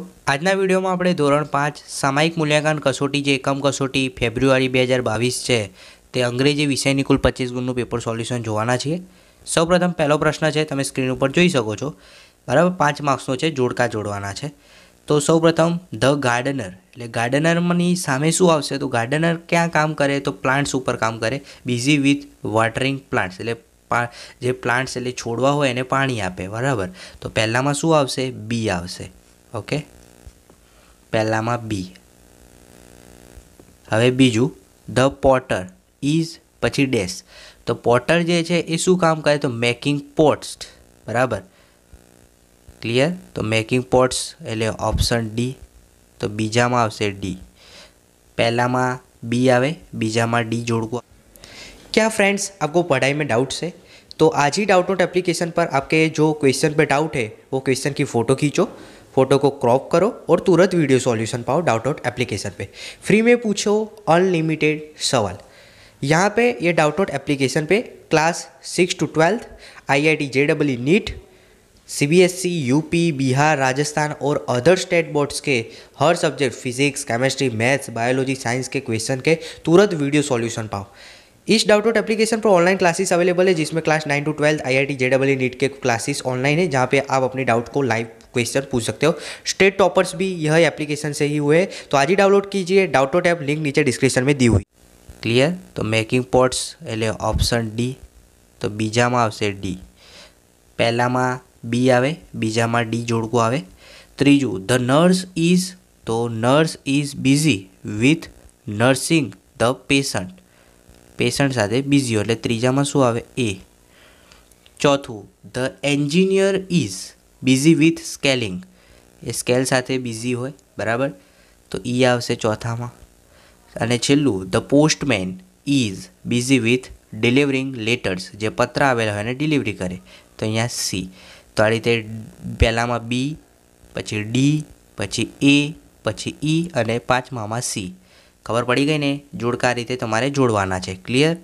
આજના વિડીયોમાં આપણે ધોરણ પાંચ સામાયિક મૂલ્યાંકન કસોટી જે એકમ કસોટી ફેબ્રુઆરી બે હજાર બાવીસ છે તે અંગ્રેજી વિષયની કુલ પચીસ ગુણનું પેપર સોલ્યુશન જોવાના છીએ સૌપ્રથમ પહેલો પ્રશ્ન છે તમે સ્ક્રીન ઉપર જોઈ શકો છો બરાબર પાંચ માર્ક્સનો છે જોડકા જોડવાના છે તો સૌપ્રથમ ધ ગાર્ડનર એટલે ગાર્ડનરમાંની સામે શું આવશે તો ગાર્ડનર ક્યાં કામ કરે તો પ્લાન્ટ્સ ઉપર કામ કરે બિઝી વિથ વોટરિંગ પ્લાન્ટ્સ એટલે જે પ્લાન્ટ્સ એટલે છોડવા હોય એને પાણી આપે બરાબર તો પહેલાંમાં શું આવશે બી આવશે ઓકે પહેલામાં બી હવે બીજું ધ પોટર ઇઝ પછી ડેશ તો પોટર જે છે એ શું કામ કરે તો મેકિંગ પોટ્સ બરાબર ક્લિયર તો મેકિંગ પોટ્સ એટલે ઓપ્શન ડી તો બીજામાં આવશે ડી પહેલામાં બી આવે બીજામાં ડી જોડવું क्या ફ્રેન્ડ્સ आपको पढ़ाई में डाउट से तो आज ही डाउट नोट एप्लीकेशन पर आपके जो क्वेश्चन पे डाउट है वो क्वेश्चन की फ़ोटो फोटो को क्रॉप करो और तुरंत वीडियो सॉल्यूशन पाओ डाउट आउट एप्लीकेशन पे फ्री में पूछो अनलिमिटेड सवाल यहाँ पे ये डाउट आउट एप्लीकेशन पे class six to twelfth I I T J W NEET C B S C UP Bihar Rajasthan और अदर स्टेट बोर्ड्स के हर subject physics chemistry maths biology science के क्वेश्चन के तुरंत वीडियो सॉल्यूशन पाओ इस डाउटोट एप्लीकेशन पर ऑनलाइन क्लासेस अवेलेबल है जिसमें class nine to twelfth I I T J NEET के क्लासेस ऑनलाइन है जहाँ पे आप अपने डाउट को लाइव क्वेश्चन पूछ सकते हो स्टेट टॉपर्स भी यह एप्लीकेशन से ही हुए तो आज ही डाउनलोड कीजिए डाउटोट ऐप लिंक नीचे डिस्क्रिप्शन में दी हुई क्लियर पॉट्स तो एले ऑप्शन डी तो बीजा में તો डी पहला में बी आए बीजा में डी जोड़कू आए तीजू द नर्स इज तो nurse is busy with nursing the patient patient સાથે બીઝી એટલે ત્રીજામાં શું આવે એ ચોથું the engineer is busy with scaling એ સ્કેલ સાથે બિઝી હોય બરાબર તો ઈ e આવશે ચોથામાં અને છેલ્લું the postman is busy with delivering letters જે પત્ર આવેલા હોય એને ડિલિવરી કરે તો અહીંયા સી તો આ રીતે પહેલાંમાં બી પછી ડી પછી એ પછી ઈ e અને પાંચમામાં સી ખબર પડી ગઈ ને જોડકા રીતે તમારે જોડવાના છે clear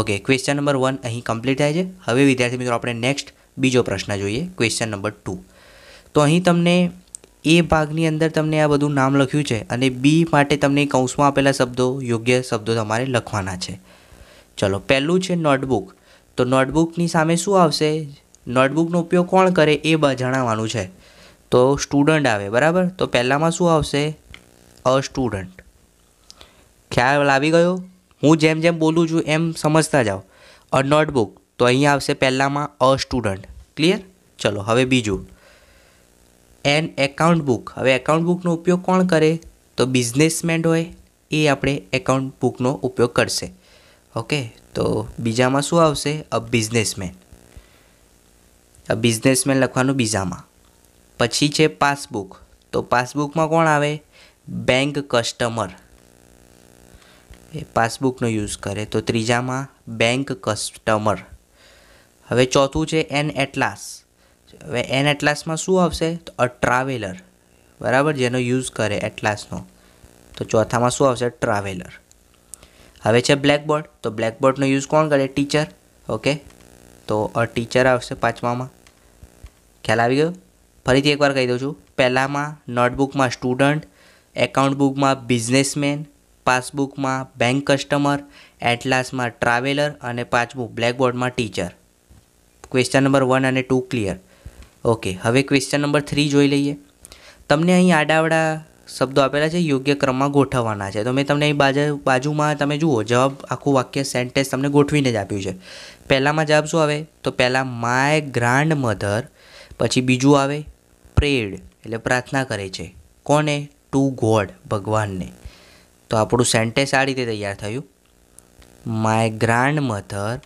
okay question number one અહીં કમ્પ્લીટ થાય છે હવે વિદ્યાર્થી મિત્રો આપણે નેક્સ્ટ બીજો પ્રશ્ન જોઈએ ક્વેશ્ચન નંબર ટુ તો અહીં તમને એ ભાગની અંદર તમને આ બધું નામ લખ્યું છે અને બી માટે તમને કૌંસમાં આપેલા શબ્દો યોગ્ય શબ્દો તમારે લખવાના છે ચલો પહેલું છે નોટબુક તો નોટબુકની સામે શું આવશે નોટબુકનો ઉપયોગ કોણ કરે એ જણાવવાનું છે તો સ્ટુડન્ટ આવે બરાબર તો પહેલાંમાં શું આવશે અ સ્ટુડન્ટ ખ્યાલ આવી ગયો હું જેમ જેમ બોલું છું એમ સમજતા જાઓ અ નોટબુક તો અહીંયા આવશે પહેલાંમાં અ સ્ટુડન્ટ ક્લિયર ચલો હવે બીજું એન એકાઉન્ટ બુક હવે એકાઉન્ટ બુકનો ઉપયોગ કોણ કરે તો બિઝનેસમેન હોય એ આપણે એકાઉન્ટ બુકનો ઉપયોગ કરશે ઓકે તો બીજામાં શું આવશે અ બિઝનેસમેન અ બિઝનેસમેન લખવાનું બીજામાં પછી છે પાસબુક તો પાસબુકમાં કોણ આવે બેંક કસ્ટમર પાસબુકનો યુઝ કરે તો ત્રીજામાં બેંક કસ્ટમર હવે ચોથું છે એન એટલાસ હવે એન એટલાસમાં શું આવશે તો અ ટ્રાવેલર બરાબર જેનો યુઝ કરે એટલાસનો તો ચોથામાં શું આવશે ટ્રાવેલર હવે છે બ્લેકબોર્ડ તો બ્લેકબોર્ડનો યુઝ કોણ કરે ટીચર ઓકે તો અ ટીચર આવશે પાંચમામાં ખ્યાલ આવી ગયો ફરીથી એકવાર કહી દઉં છું પહેલાંમાં નોટબુકમાં સ્ટુડન્ટ એકાઉન્ટ બુકમાં બિઝનેસમેન પાસબુકમાં બેંક કસ્ટમર એટલાસમાં ટ્રાવેલર અને પાંચમું બ્લેકબોર્ડમાં ટીચર ક્વેશ્ચન નંબર વન અને ટુ ક્લિયર ઓકે હવે ક્વેશ્ચન નંબર થ્રી જોઈ લઈએ તમને અહીં આડાવડા શબ્દો આપેલા છે યોગ્ય ક્રમમાં ગોઠવવાના છે તો મેં તમને અહીં બાજુ બાજુમાં તમે જુઓ જવાબ આખું વાક્ય સેન્ટેન્સ તમને ગોઠવીને જ આપ્યું છે પહેલાંમાં જવાબ શું આવે તો પહેલાં માય ગ્રાન્ડ મધર પછી બીજું આવે પ્રેડ એટલે પ્રાર્થના કરે છે કોને ટુ ગોડ ભગવાનને તો આપણું સેન્ટેન્સ આ રીતે તૈયાર થયું my grandmother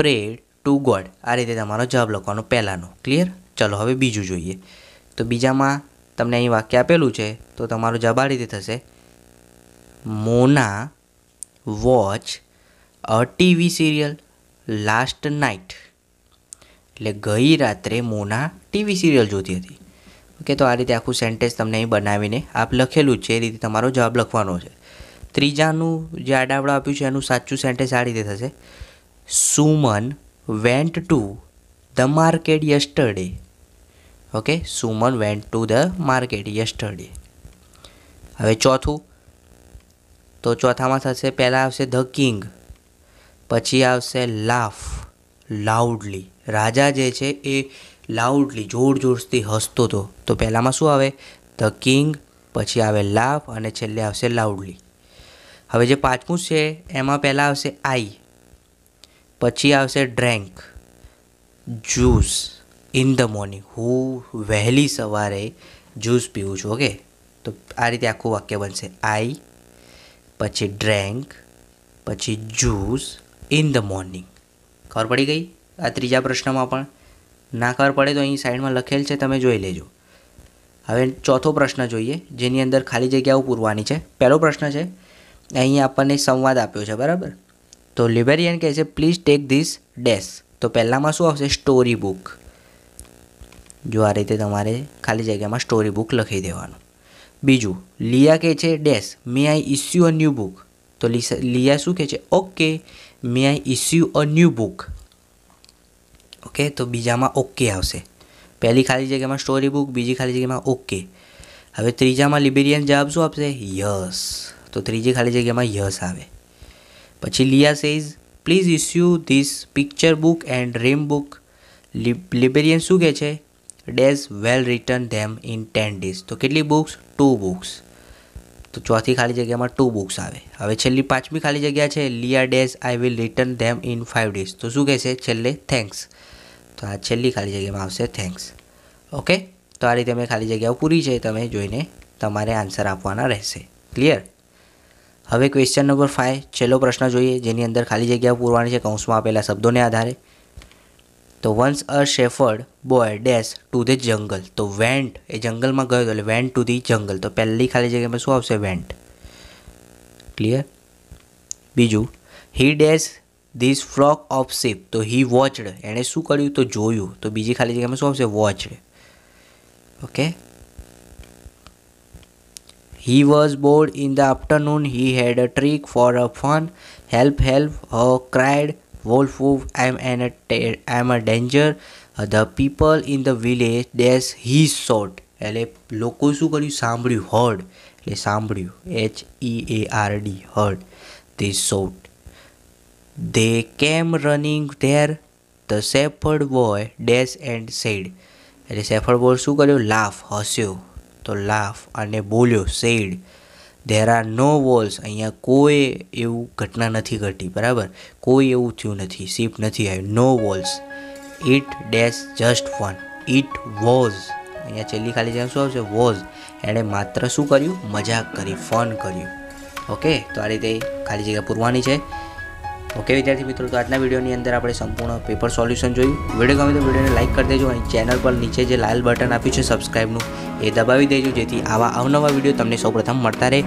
prayed to god આ રીતે તમારો જવાબ લખવાનો પહેલાંનો ક્લિયર ચલો હવે બીજું જોઈએ તો બીજામાં તમને અહીં વાક્ય આપેલું છે તો તમારો જવાબ આ રીતે થશે Mona watch a TV serial last night એટલે ગઈ રાત્રે મોના ટીવી સિરિયલ જોતી હતી ઓકે તો આ રીતે આખું સેન્ટેન્સ તમને અહીં બનાવીને આપ લખેલું છે એ રીતે તમારો જવાબ લખવાનો છે ત્રીજાનું જે આડાવડું આપ્યું છે એનું સાચું સેન્ટેન્સ આ રીતે થશે Suman went to the market yesterday okay Suman went to the market yesterday હવે ચોથું તો ચોથામાં થશે પહેલાં આવશે ધ કિંગ પછી આવશે લાફ લાઉડલી રાજા જે છે એ લાઉડલી જોર જોરથી હસતો હતો તો પહેલાંમાં શું આવે ધ કિંગ પછી આવે લાફ અને છેલ્લે આવશે લાઉડલી હવે જે પાંચમું છે એમાં પહેલાં આવશે આઈ પછી આવશે drank juice in the morning હું વહેલી સવારે જ્યુસ પીવું છું ઓકે તો આ રીતે આખું વાક્ય બનશે આઈ પછી ડ્રેન્ક પછી જ્યુસ ઇન ધ મોર્નિંગ ખબર પડી ગઈ આ ત્રીજા પ્રશ્નમાં પણ ના ખબર પડે તો અહીં સાઈડમાં લખેલ છે તમે જોઈ લેજો હવે ચોથો પ્રશ્ન જોઈએ જેની અંદર ખાલી જગ્યાઓ પૂરવાની છે પહેલો પ્રશ્ન છે અહીં આપણને સંવાદ આપ્યો છે બરાબર તો લિબેરિયન કહે છે પ્લીઝ ટેક ધીસ ડેશ તો પહેલાંમાં શું આવશે સ્ટોરી બુક જો આ રીતે તમારે ખાલી જગ્યામાં સ્ટોરી બુક લખી દેવાનું બીજું લિયા કહે છે dash may I issue a new book તો લિયા શું કહે છે okay may I issue a new book okay તો બીજામાં ઓકે આવશે પહેલી ખાલી જગ્યામાં સ્ટોરી બુક બીજી ખાલી જગ્યામાં ઓકે હવે ત્રીજામાં લિબેરિયન જવાબ શું આપશે યસ તો ત્રીજી ખાલી જગ્યામાં યસ આવે પછી Liya says please issue this picture book and rhyme book librarian શું કહે છે says well return them in ten days તો કેટલી બુક્સ ટુ બુક્સ તો ચોથી ખાલી જગ્યામાં ટુ બુક્સ આવે હવે છેલ્લી પાંચમી ખાલી જગ્યા છે Liya says I will return them in five days તો શું કહેશે છેલ્લે થેન્ક્સ તો આ છેલ્લી ખાલી જગ્યામાં આવશે થેન્ક્સ ઓકે તો આ રીતે મેં ખાલી જગ્યાઓ પૂરી છે તમે જોઈને તમારે આન્સર આપવાના રહેશે ક્લિયર હવે ક્વેશ્ચન નંબર ફાઇવ છેલ્લો પ્રશ્ન જોઈએ જેની અંદર ખાલી જગ્યા પૂરવાની છે કૌંસમાં આપેલા શબ્દોને આધારે તો once a shepherd boy dash to the jungle તો વેન્ટ એ જંગલમાં ગયો એટલે વેન્ટ ટુ ધી જંગલ તો પહેલી ખાલી જગ્યામાં શું આવશે વેન્ટ ક્લિયર બીજું he dash this flock of sheep તો હી વોચડ એણે શું કર્યું તો જોયું તો બીજી ખાલી જગ્યામાં શું આવશે watched okay He was bored in the afternoon. He had a trick for a fun. Help, help, oh, cried Wolf I'm, an a, I'm a danger. The people in the village, there's he shot. એટલે લોકો શું કર્યું heard, hard એટલે સાંભળ્યું they shout. They came running there. The shepherd boy dashed and said. The shepherd boy શું કર્યો laugh તો laugh અને બોલ્યો said there are no walls અહીંયા કોઈ એવું ઘટના નથી ઘટી બરાબર કોઈ એવું થયું નથી શિપ નથી આવ્યું no walls it dash just one it was અહીંયા છેલ્લી ખાલી જગ્યા શું આવશે વોઝ એણે માત્ર શું કર્યું મજાક કરી ફન કર્યું ઓકે તો આ રીતે ખાલી જગ્યા પૂરવાની છે ઓકે વિદ્યાર્થી મિત્રો તો આજના વિડીયોની અંદર આપણે સંપૂર્ણ પેપર સોલ્યુશન જોયું વિડીયો ગમે તો વિડીયોને લાઇક કરી દેજો અને ચેનલ પર નીચે જે લાલ બટન આપ્યું છે સબસ્ક્રાઈબનું એ દબાવી દેજો જેથી આવા અવનવા વિડીયો તમને સૌપ્રથમ મળતા રહે